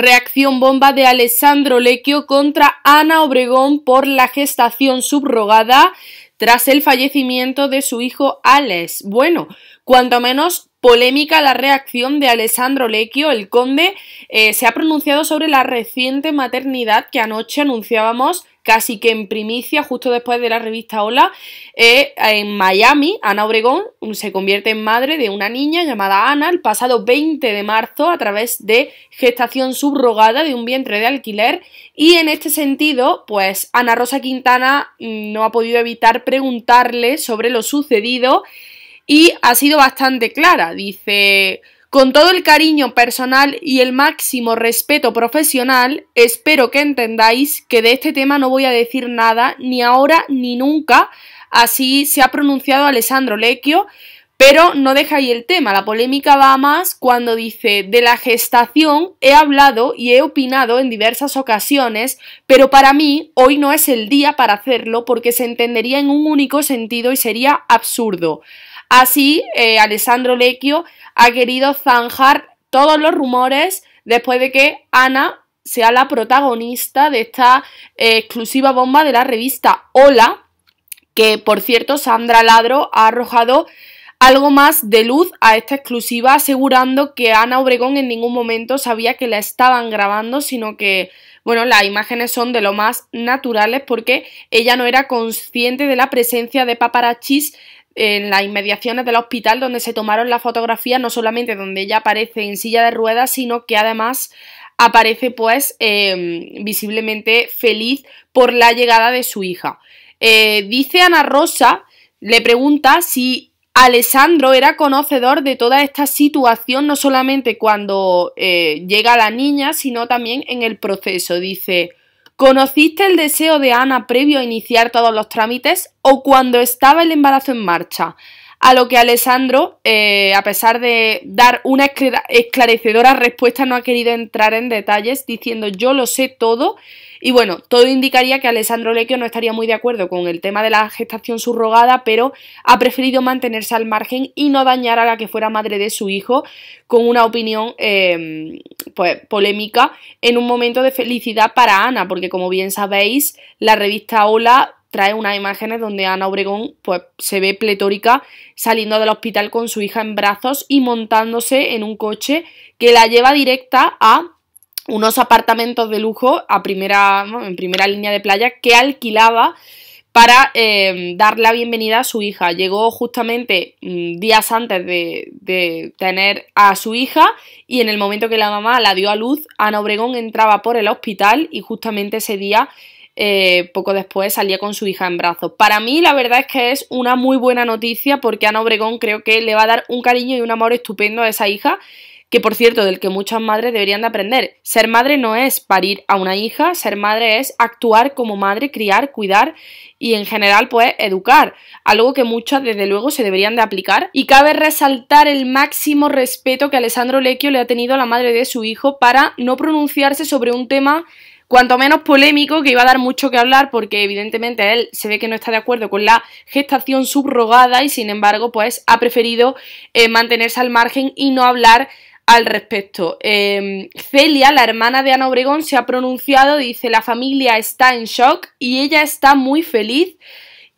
Reacción bomba de Alessandro Lecchio contra Ana Obregón por la gestación subrogada tras el fallecimiento de su hijo Alex. Bueno, cuanto menos polémica la reacción de Alessandro Lecchio, el conde, eh, se ha pronunciado sobre la reciente maternidad que anoche anunciábamos casi que en primicia, justo después de la revista Hola, eh, en Miami, Ana Obregón se convierte en madre de una niña llamada Ana el pasado 20 de marzo a través de gestación subrogada de un vientre de alquiler y en este sentido, pues Ana Rosa Quintana mm, no ha podido evitar preguntarle sobre lo sucedido y ha sido bastante clara. Dice, con todo el cariño personal y el máximo respeto profesional, espero que entendáis que de este tema no voy a decir nada, ni ahora ni nunca, así se ha pronunciado Alessandro Lecchio, pero no deja ahí el tema, la polémica va más cuando dice, de la gestación he hablado y he opinado en diversas ocasiones, pero para mí hoy no es el día para hacerlo porque se entendería en un único sentido y sería absurdo. Así, eh, Alessandro Lecchio ha querido zanjar todos los rumores después de que Ana sea la protagonista de esta eh, exclusiva bomba de la revista Hola, que por cierto Sandra Ladro ha arrojado algo más de luz a esta exclusiva, asegurando que Ana Obregón en ningún momento sabía que la estaban grabando, sino que, bueno, las imágenes son de lo más naturales porque ella no era consciente de la presencia de paparachis en las inmediaciones del hospital donde se tomaron las fotografías, no solamente donde ella aparece en silla de ruedas, sino que además aparece pues em, visiblemente feliz por la llegada de su hija. Eh, dice Ana Rosa, le pregunta si Alessandro era conocedor de toda esta situación, no solamente cuando eh, llega la niña, sino también en el proceso. Dice, ¿Conociste el deseo de Ana previo a iniciar todos los trámites o cuando estaba el embarazo en marcha? A lo que Alessandro, eh, a pesar de dar una esclarecedora respuesta, no ha querido entrar en detalles, diciendo yo lo sé todo. Y bueno, todo indicaría que Alessandro Lecchio no estaría muy de acuerdo con el tema de la gestación subrogada, pero ha preferido mantenerse al margen y no dañar a la que fuera madre de su hijo con una opinión em, pues, polémica en un momento de felicidad para Ana, porque como bien sabéis, la revista Hola trae unas imágenes donde Ana Obregón pues, se ve pletórica saliendo del hospital con su hija en brazos y montándose en un coche que la lleva directa a unos apartamentos de lujo a primera, en primera línea de playa que alquilaba para eh, dar la bienvenida a su hija. Llegó justamente mm, días antes de, de, tener a su hija y en el momento que la mamá la dio a luz, Ana Obregón entraba por el hospital y justamente ese día eh, poco después salía con su hija en brazos. Para mí la verdad es que es una muy buena noticia porque Ana Obregón creo que le va a dar un cariño y un amor estupendo a esa hija que por cierto, del que muchas madres deberían de aprender. Ser madre no es parir a una hija, ser madre es actuar como madre, criar, cuidar y en general pues educar, algo que muchas desde luego se deberían de aplicar. Y cabe resaltar el máximo respeto que Alessandro Lecchio le ha tenido a la madre de su hijo para no pronunciarse sobre un tema cuanto menos polémico, que iba a dar mucho que hablar porque evidentemente él se ve que no está de acuerdo con la gestación subrogada y sin embargo pues ha preferido eh, mantenerse al margen y no hablar al respecto. Em, Celia, la hermana de Ana Obregón, se ha pronunciado, dice la familia está en shock y ella está muy feliz.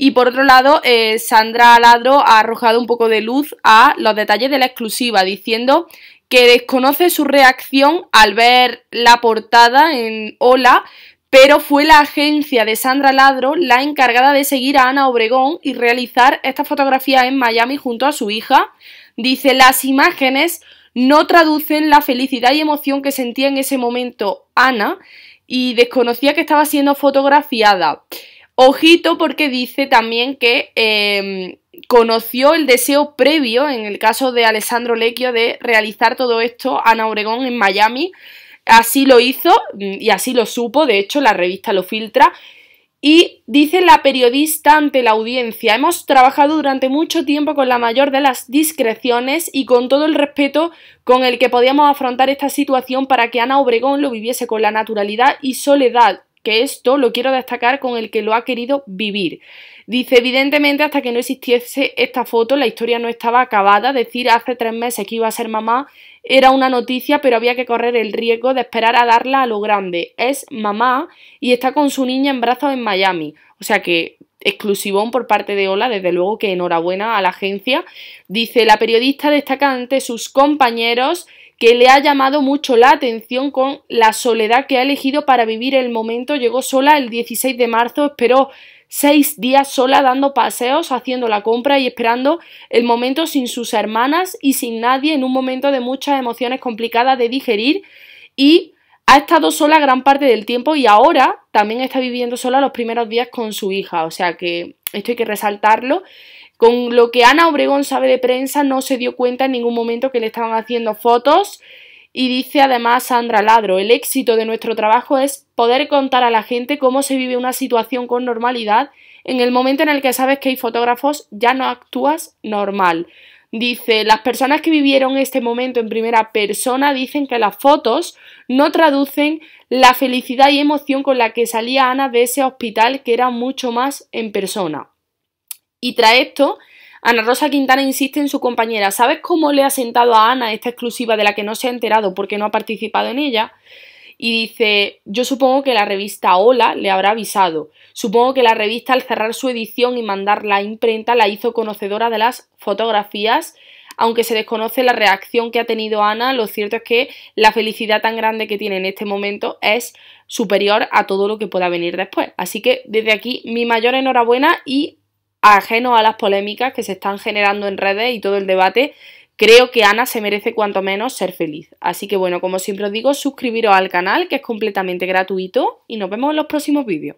Y por otro lado, eh, Sandra Aladro ha arrojado un poco de luz a los detalles de la exclusiva, diciendo que desconoce su reacción al ver la portada en Hola, pero fue la agencia de Sandra Ladro la encargada de seguir a Ana Obregón y realizar esta fotografía en Miami junto a su hija. Dice, las imágenes no traducen la felicidad y emoción que sentía en ese momento Ana y desconocía que estaba siendo fotografiada. Ojito porque dice también que em, conoció el deseo previo, en el caso de Alessandro Lecchio, de realizar todo esto Ana Obregón en Miami. Así lo hizo mm, y así lo supo, de hecho la revista lo filtra. Y dice la periodista ante la audiencia, hemos trabajado durante mucho tiempo con la mayor de las discreciones y con todo el respeto con el que podíamos afrontar esta situación para que Ana Obregón lo viviese con la naturalidad y soledad que esto lo quiero destacar con el que lo ha querido vivir. Dice, evidentemente hasta que no existiese esta foto la historia no estaba acabada, decir hace tres meses que iba a ser mamá era una noticia pero había que correr el riesgo de esperar a darla a lo grande. Es mamá y está con su niña en brazos en Miami. O sea que exclusivón por parte de Ola, desde luego que enhorabuena a la agencia. Dice, la periodista destacante sus compañeros que le ha llamado mucho la atención con la soledad que ha elegido para vivir el momento. Llegó sola el 16 de marzo, esperó seis días sola dando paseos, haciendo la compra y esperando el momento sin sus hermanas y sin nadie en un momento de muchas emociones complicadas de digerir y ha estado sola gran parte del tiempo y ahora también está viviendo sola los primeros días con su hija, o sea que esto hay que resaltarlo. Con lo que Ana Obregón sabe de prensa, no se dio cuenta en ningún momento que le estaban haciendo fotos. Y dice además Sandra Ladro, el éxito de nuestro trabajo es poder contar a la gente cómo se vive una situación con normalidad en el momento en el que sabes que hay fotógrafos, ya no actúas normal. Dice, las personas que vivieron este momento en primera persona dicen que las fotos no traducen la felicidad y emoción con la que salía Ana de ese hospital que era mucho más en persona. Y tras esto, Ana Rosa Quintana insiste en su compañera. ¿Sabes cómo le ha sentado a Ana esta exclusiva de la que no se ha enterado porque no ha participado en ella? Y dice, yo supongo que la revista Hola le habrá avisado. Supongo que la revista al cerrar su edición y mandar la imprenta la hizo conocedora de las fotografías. Aunque se desconoce la reacción que ha tenido Ana, lo cierto es que la felicidad tan grande que tiene en este momento es superior a todo lo que pueda venir después. Así que desde aquí mi mayor enhorabuena y ajeno a las polémicas que se están generando en redes y todo el debate, creo que Ana se merece cuanto menos ser feliz. Así que bueno, como siempre os digo, suscribiros al canal que es completamente gratuito y nos vemos en los próximos vídeos.